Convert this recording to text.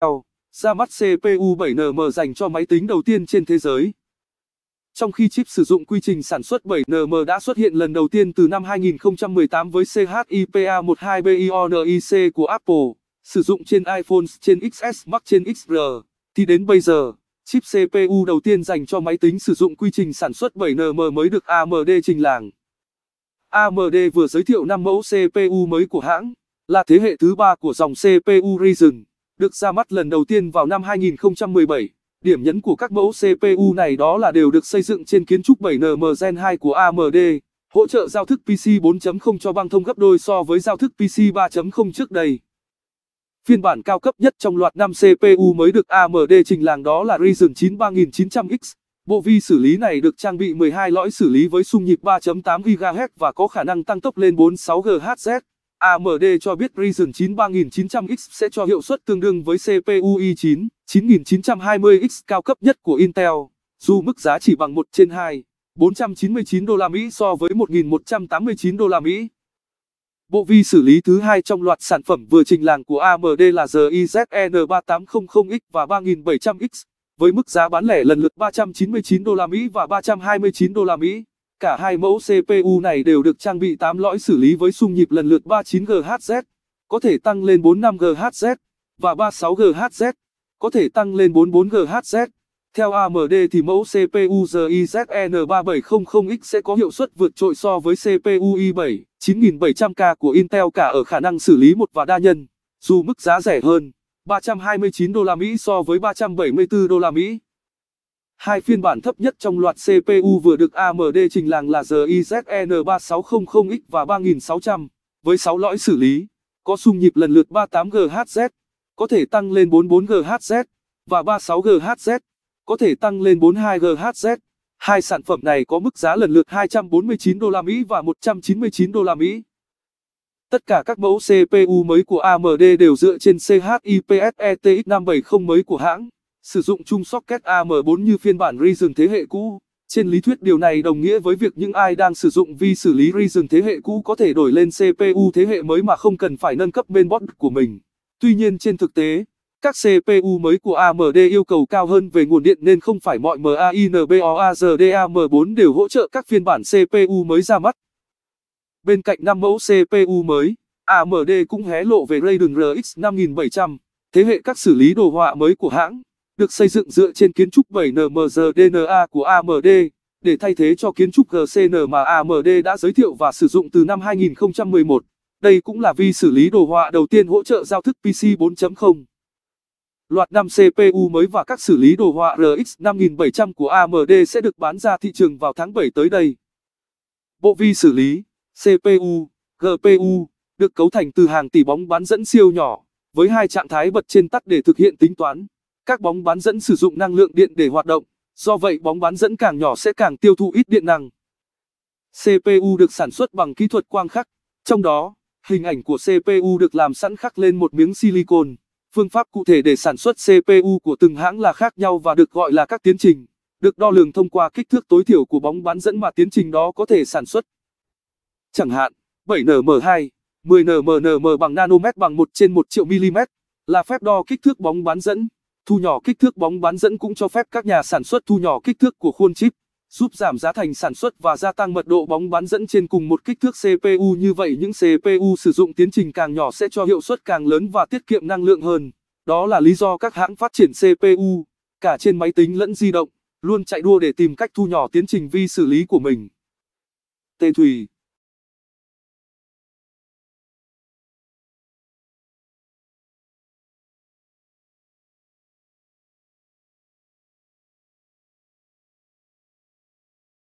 nhau, ra mắt CPU 7nm dành cho máy tính đầu tiên trên thế giới. Trong khi chip sử dụng quy trình sản xuất 7nm đã xuất hiện lần đầu tiên từ năm 2018 với CHIPA12BIONIC của Apple, sử dụng trên iPhone, trên XS Max, trên XR, thì đến bây giờ, chip CPU đầu tiên dành cho máy tính sử dụng quy trình sản xuất 7nm mới được AMD trình làng. AMD vừa giới thiệu 5 mẫu CPU mới của hãng, là thế hệ thứ ba của dòng CPU Ryzen được ra mắt lần đầu tiên vào năm 2017. Điểm nhấn của các mẫu CPU này đó là đều được xây dựng trên kiến trúc 7nm Gen 2 của AMD, hỗ trợ giao thức PC 4.0 cho băng thông gấp đôi so với giao thức PC 3.0 trước đây. Phiên bản cao cấp nhất trong loạt 5 CPU mới được AMD trình làng đó là Ryzen 9 3900X. Bộ vi xử lý này được trang bị 12 lõi xử lý với xung nhịp 3.8 GHz và có khả năng tăng tốc lên 46 GHz. AMD cho biết Ryzen 9 3900X sẽ cho hiệu suất tương đương với CPU i9 9920X cao cấp nhất của Intel, dù mức giá chỉ bằng 1 trên 2, 499 đô la Mỹ so với 1189 đô la Mỹ. Bộ vi xử lý thứ hai trong loạt sản phẩm vừa trình làng của AMD là RIZN 3800X và 3700X với mức giá bán lẻ lần lượt 399 đô la Mỹ và 329 đô la Mỹ. Cả hai mẫu CPU này đều được trang bị 8 lõi xử lý với xung nhịp lần lượt 39GHz, có thể tăng lên 45GHz, và 36GHz, có thể tăng lên 44GHz. Theo AMD thì mẫu CPU GIZN 3700X sẽ có hiệu suất vượt trội so với CPU i7 9700K của Intel cả ở khả năng xử lý một và đa nhân, dù mức giá rẻ hơn, 329 đô la Mỹ so với 374 đô la Mỹ. Hai phiên bản thấp nhất trong loạt CPU vừa được AMD trình làng là GIZN 3600X và 3600, với 6 lõi xử lý, có xung nhịp lần lượt 38GHz, có thể tăng lên 44GHz, và 36GHz, có thể tăng lên 42GHz. Hai sản phẩm này có mức giá lần lượt 249 đô la Mỹ và 199 đô la Mỹ. Tất cả các mẫu CPU mới của AMD đều dựa trên CHIPS ETX 570 mới của hãng. Sử dụng chung socket AM4 như phiên bản Ryzen thế hệ cũ. Trên lý thuyết điều này đồng nghĩa với việc những ai đang sử dụng vi xử lý Ryzen thế hệ cũ có thể đổi lên CPU thế hệ mới mà không cần phải nâng cấp mainboard của mình. Tuy nhiên trên thực tế, các CPU mới của AMD yêu cầu cao hơn về nguồn điện nên không phải mọi am 4 đều hỗ trợ các phiên bản CPU mới ra mắt. Bên cạnh 5 mẫu CPU mới, AMD cũng hé lộ về Radeon RX 5700, thế hệ các xử lý đồ họa mới của hãng được xây dựng dựa trên kiến trúc 7NMGDNA của AMD, để thay thế cho kiến trúc GCN mà AMD đã giới thiệu và sử dụng từ năm 2011. Đây cũng là vi xử lý đồ họa đầu tiên hỗ trợ giao thức PC 4.0. Loạt 5 CPU mới và các xử lý đồ họa RX 5700 của AMD sẽ được bán ra thị trường vào tháng 7 tới đây. Bộ vi xử lý, CPU, GPU, được cấu thành từ hàng tỷ bóng bán dẫn siêu nhỏ, với hai trạng thái bật trên tắt để thực hiện tính toán các bóng bán dẫn sử dụng năng lượng điện để hoạt động, do vậy bóng bán dẫn càng nhỏ sẽ càng tiêu thụ ít điện năng. CPU được sản xuất bằng kỹ thuật quang khắc, trong đó, hình ảnh của CPU được làm sẵn khắc lên một miếng silicon. Phương pháp cụ thể để sản xuất CPU của từng hãng là khác nhau và được gọi là các tiến trình, được đo lường thông qua kích thước tối thiểu của bóng bán dẫn mà tiến trình đó có thể sản xuất. Chẳng hạn, 7nm2, 10nmnm bằng nanomet bằng 1 trên 1 triệu mm là phép đo kích thước bóng bán dẫn thu nhỏ kích thước bóng bán dẫn cũng cho phép các nhà sản xuất thu nhỏ kích thước của khuôn chip, giúp giảm giá thành sản xuất và gia tăng mật độ bóng bán dẫn trên cùng một kích thước CPU như vậy những CPU sử dụng tiến trình càng nhỏ sẽ cho hiệu suất càng lớn và tiết kiệm năng lượng hơn. Đó là lý do các hãng phát triển CPU, cả trên máy tính lẫn di động, luôn chạy đua để tìm cách thu nhỏ tiến trình vi xử lý của mình. Tê Thủy